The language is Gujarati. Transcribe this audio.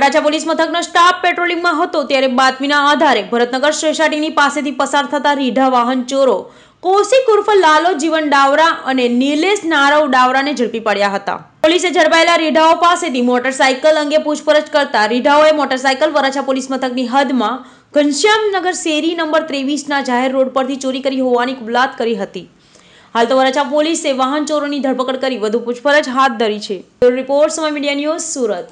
વરાછા પોલીસ મથકનો સ્ટાફ પેટ્રોલિંગમાં હતો ત્યારે બાતમીના આધારે ભરતનગર સોસાયટીની પાસેથી પસાર થતા રીઢા વાહન ચોરો કોશી કુર્ફ લાલો જીવન ડાવરા અને નિલેશ નારવ ડાવરાને ઝડપી પડ્યા હતા પોલીસે ઝડપાયેલા રીઢાઓ પાસેથી મોટરસાયકલ અંગે પૂછપરછ કરતા રીઢાઓએ મોટરસાયકલ વરાછા પોલીસ મથકની હદમાં ઘનશ્યામનગર શેરી નંબર ત્રેવીસના જાહેર રોડ પરથી ચોરી કરી હોવાની કબૂલાત કરી હતી હાલ તો વરાછા પોલીસે વાહન ચોરોની ધરપકડ કરી વધુ પૂછપરછ હાથ ધરી છે રિપોર્ટ સમય મીડિયા ન્યૂઝ સુરત